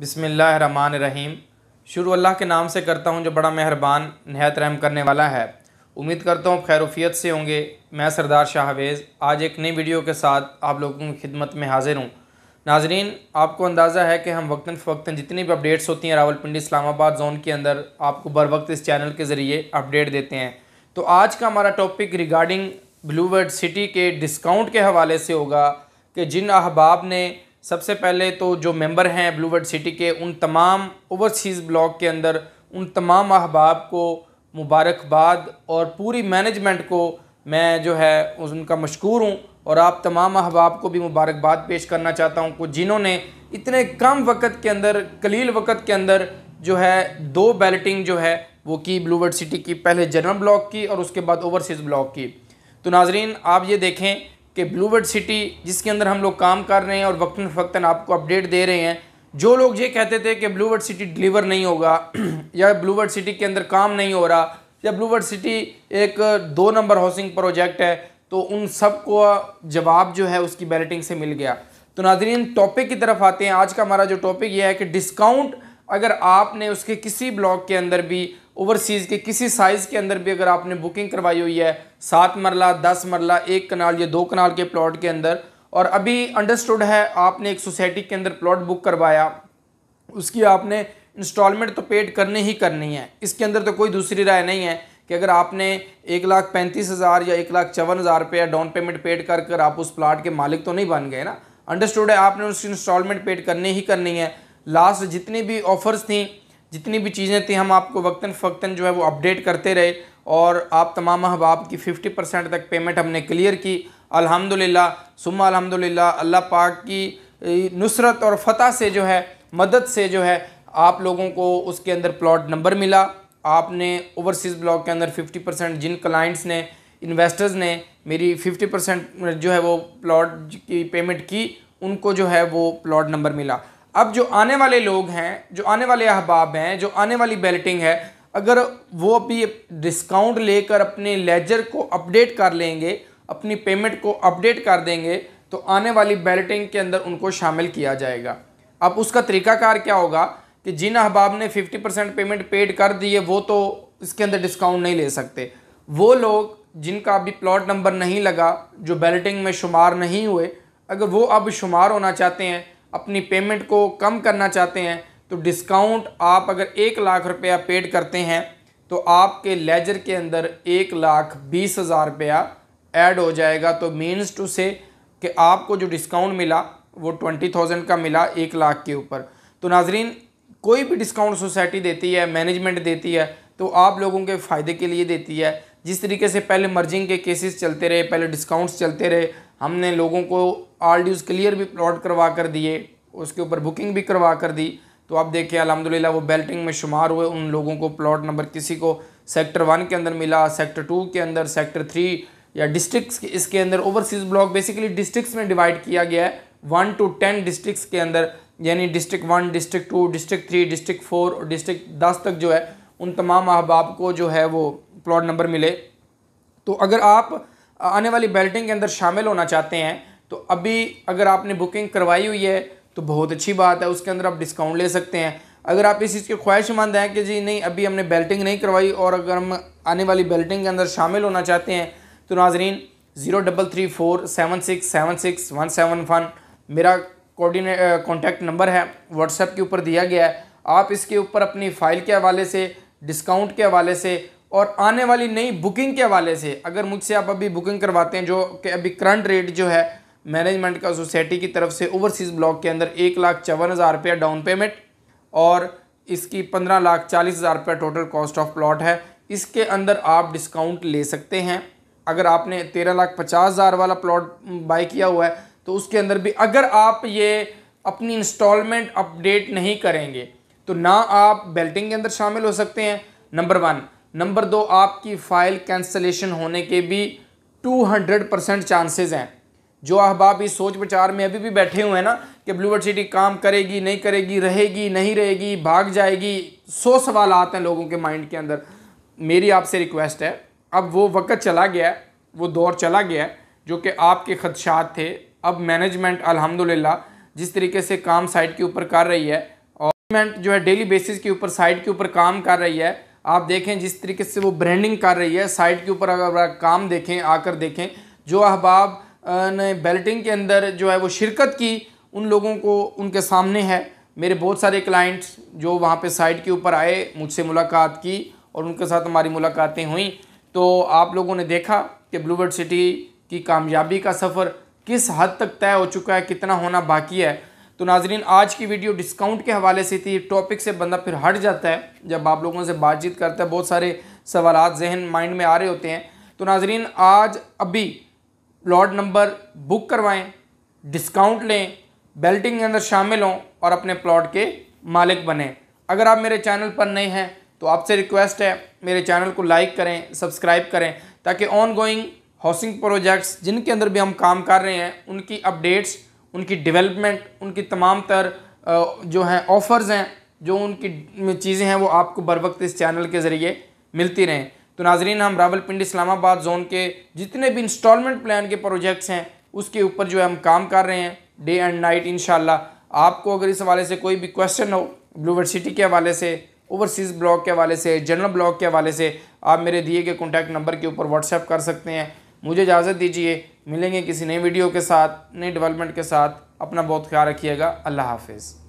बिसमीम शुरू अल्लाह के नाम से करता हूँ जो बड़ा मेहरबान नहायत रहम करने वाला है उम्मीद करता हूँ खैरूफियत से होंगे मैं सरदार शाहवेज़ आज एक नई वीडियो के साथ आप लोगों की खिदमत में हाजिर हूँ नाजरीन आपको अंदाज़ा है कि हम वक्ता फ़वक्ता जितनी भी अपडेट्स होती हैं रावलपिंडी इस्लामाबाद जोन के अंदर आपको बर वक्त इस चैनल के ज़रिए अपडेट देते हैं तो आज का हमारा टॉपिक रिगार्डिंग ब्लूबर्ड सिटी के डिस्काउंट के हवाले से होगा कि जिन अहबाब ने सबसे पहले तो जो मेंबर हैं ब्लू बर्ड सिटी के उन तमाम ओवरसीज़ ब्लॉक के अंदर उन तमाम अहबाब को मुबारकबाद और पूरी मैनेजमेंट को मैं जो है उनका मशहूर हूँ और आप तमाम अहबाब को भी मुबारकबाद पेश करना चाहता हूँ को जिन्होंने इतने कम वक्त के अंदर कलील वक्त के अंदर जो है दो बैलटिंग जो है वो की ब्लू बर्ड सिटी की पहले जनरल ब्लॉक की और उसके बाद ओवरसीज़ ब्लॉक की तो नाजरीन आप ये देखें कि ब्लू बर्ड सिटी जिसके अंदर हम लोग काम कर रहे हैं और वक्ता फ़क्ता आपको अपडेट दे रहे हैं जो लोग ये कहते थे कि ब्लू बर्ड सिटी डिलीवर नहीं होगा या ब्लू बर्ड सिटी के अंदर काम नहीं हो रहा या ब्लू बर्ड सिटी एक दो नंबर हाउसिंग प्रोजेक्ट है तो उन सब को जवाब जो है उसकी बैलेटिंग से मिल गया तो नाजरीन टॉपिक की तरफ आते हैं आज का हमारा जो टॉपिक ये है कि डिस्काउंट अगर आपने उसके किसी ब्लॉक के अंदर भी ओवरसीज़ के किसी साइज़ के अंदर भी अगर आपने बुकिंग करवाई हुई है सात मरला दस मरला एक कनाल या दो कनाल के प्लॉट के अंदर और अभी अंडरस्टूड है आपने एक सोसाइटी के अंदर प्लॉट बुक करवाया उसकी आपने इंस्टॉलमेंट तो पेड करने ही करनी है इसके अंदर तो कोई दूसरी राय नहीं है कि अगर आपने एक लाख पैंतीस हज़ार या एक लाख चौवन हज़ार रुपया डाउन पेमेंट पेड कर कर आप उस प्लाट के मालिक तो नहीं बन गए ना अंडरस्टूड है आपने उसकी इंस्टॉलमेंट पेड करनी ही करनी है लास्ट जितनी भी ऑफर्स थी जितनी भी चीज़ें थी हम आपको वक्ता फ़क्ता जो है वो अपडेट करते रहे और आप तमाम अहबाब की फ़िफ्टी परसेंट तक पेमेंट हमने क्लियर की अल्हम्दुलिल्लाह सुम अल्हम्दुलिल्लाह अल्लाह पाक की नुसरत और फतह से जो है मदद से जो है आप लोगों को उसके अंदर प्लॉट नंबर मिला आपने ओवरसीज़ ब्लॉक के अंदर 50 परसेंट जिन क्लाइंट्स ने इन्वेस्टर्स ने मेरी 50 परसेंट जो है वो प्लॉट की पेमेंट की उनको जो है वो प्लाट नंबर मिला अब जो आने वाले लोग हैं जो आने वाले अहबाब हैं जो आने वाली बैलेटिंग है अगर वो अभी डिस्काउंट लेकर अपने लेजर को अपडेट कर लेंगे अपनी पेमेंट को अपडेट कर देंगे तो आने वाली बैलेटिंग के अंदर उनको शामिल किया जाएगा अब उसका तरीकाकार क्या होगा कि जिन अहबाब ने 50 परसेंट पेमेंट पेड कर दी है वो तो इसके अंदर डिस्काउंट नहीं ले सकते वो लोग जिनका अभी प्लॉट नंबर नहीं लगा जो बैलेटिंग में शुमार नहीं हुए अगर वो अब शुमार होना चाहते हैं अपनी पेमेंट को कम करना चाहते हैं तो डिस्काउंट आप अगर एक लाख रुपया पेड करते हैं तो आपके लेजर के अंदर एक लाख बीस हज़ार रुपया ऐड हो जाएगा तो मीन्स टू से कि आपको जो डिस्काउंट मिला वो ट्वेंटी थाउजेंड का मिला एक लाख के ऊपर तो नाजरीन कोई भी डिस्काउंट सोसाइटी देती है मैनेजमेंट देती है तो आप लोगों के फ़ायदे के लिए देती है जिस तरीके से पहले मर्जिंग के केसेस चलते रहे पहले डिस्काउंट्स चलते रहे हमने लोगों को आर ड्यूज़ क्लियर भी प्लॉट करवा कर दिए उसके ऊपर बुकिंग भी करवा कर दी तो आप देखिए अलहमदिल्ला वो बेल्टिंग में शुमार हुए उन लोगों को प्लॉट नंबर किसी को सेक्टर वन के अंदर मिला सेक्टर टू के अंदर सेक्टर थ्री या डिस्ट्रिक्स इसके अंदर ओवरसीज़ ब्लॉक बेसिकली डिस्ट्रिक्स में डिवाइड किया गया है वन टू टेन डिस्ट्रिक्स के अंदर यानी district one district two district three district four और डिस्ट्रिक्ट दस तक जो है उन तमाम अहबाब को जो है वो प्लॉट नंबर मिले तो अगर आप आने वाली बेल्टिंग के अंदर शामिल होना चाहते हैं तो अभी अगर आपने बुकिंग करवाई हुई है तो बहुत अच्छी बात है उसके अंदर आप डिस्काउंट ले सकते हैं अगर आप इस चीज़ के ख्वाहिशमंद हैं कि जी नहीं अभी हमने बेल्टिंग नहीं करवाई और अगर हम आने वाली बेल्टिंग के अंदर शामिल होना चाहते हैं तो नाजरीन zero double three four seven six seven six one seven one मेरा कोऑर्डिने कॉन्टैक्ट नंबर है व्हाट्सएप के ऊपर दिया गया है आप इसके ऊपर अपनी फ़ाइल के हवाले से डिस्काउंट के हवाले से और आने वाली नई बुकिंग के हवाले से अगर मुझसे आप अभी बुकिंग करवाते हैं जो कि अभी करंट रेट जो है मैनेजमेंट का सोसाइटी की तरफ से ओवरसीज़ ब्लॉक के अंदर एक लाख चौवन हज़ार रुपया डाउन पेमेंट और इसकी पंद्रह लाख चालीस हज़ार रुपया टोटल कॉस्ट ऑफ प्लॉट है इसके अंदर आप डिस्काउंट ले सकते हैं अगर आपने तेरह लाख पचास हज़ार वाला प्लॉट बाई किया हुआ है तो उसके अंदर भी अगर आप ये अपनी इंस्टॉलमेंट अपडेट नहीं करेंगे तो ना आप बेल्टिंग के अंदर शामिल हो सकते हैं नंबर वन नंबर दो आपकी फ़ाइल कैंसलेशन होने के भी 200 परसेंट चांसेज़ हैं जो अहबाब इस सोच विचार में अभी भी बैठे हुए हैं ना कि ब्लू सिटी काम करेगी नहीं करेगी रहेगी नहीं रहेगी भाग जाएगी सौ सवाल आते हैं लोगों के माइंड के अंदर मेरी आपसे रिक्वेस्ट है अब वो वक्त चला गया है वो दौर चला गया जो कि आपके खदशात थे अब मैनेजमेंट अलहमदिल्ला जिस तरीके से काम साइट के ऊपर कर रही है और मैनेजमेंट जो है डेली बेसिस के ऊपर साइट के ऊपर काम कर रही है आप देखें जिस तरीके से वो ब्रांडिंग कर रही है साइट के ऊपर अगर आप काम देखें आकर देखें जो अहबाब ने बेल्टिंग के अंदर जो है वो शिरकत की उन लोगों को उनके सामने है मेरे बहुत सारे क्लाइंट्स जो वहाँ पे साइट के ऊपर आए मुझसे मुलाकात की और उनके साथ हमारी मुलाकातें हुई तो आप लोगों ने देखा कि ब्लूबर्ड सिटी की कामयाबी का सफ़र किस हद तक तय हो चुका है कितना होना बाकी है तो नाजरीन आज की वीडियो डिस्काउंट के हवाले से थी टॉपिक से बंदा फिर हट जाता है जब आप लोगों से बातचीत करता है बहुत सारे सवाल जहन माइंड में आ रहे होते हैं तो नाजरीन आज अभी लॉट नंबर बुक करवाएं डिस्काउंट लें बेल्टिंग के अंदर शामिल हों और अपने प्लॉट के मालिक बने अगर आप मेरे चैनल पर नए हैं तो आपसे रिक्वेस्ट है मेरे चैनल को लाइक करें सब्सक्राइब करें ताकि ऑन गोइंग हाउसिंग प्रोजेक्ट्स जिनके अंदर भी हम काम कर रहे हैं उनकी अपडेट्स उनकी डेवलपमेंट उनकी तमाम तर जो हैं ऑफ़र्स हैं जो उनकी चीज़ें हैं वो आपको बर वक्त इस चैनल के ज़रिए मिलती रहें तो नाजरीन हम रावलपिंडी इस्लामाबाद जोन के जितने भी इंस्टॉलमेंट प्लान के प्रोजेक्ट्स हैं उसके ऊपर जो है हम काम कर रहे हैं डे एंड नाइट इन आपको अगर इस हवाले से कोई भी क्वेश्चन हो ब्लूवर सिटी के हवाले से ओवरसीज़ ब्लॉक के हवाले से जनरल ब्लॉक के हवाले से आप मेरे दिए गए कॉन्टैक्ट नंबर के ऊपर व्हाट्सएप कर सकते हैं मुझे इजाज़त दीजिए मिलेंगे किसी नए वीडियो के साथ नई डेवलपमेंट के साथ अपना बहुत ख्याल रखिएगा अल्लाह हाफिज़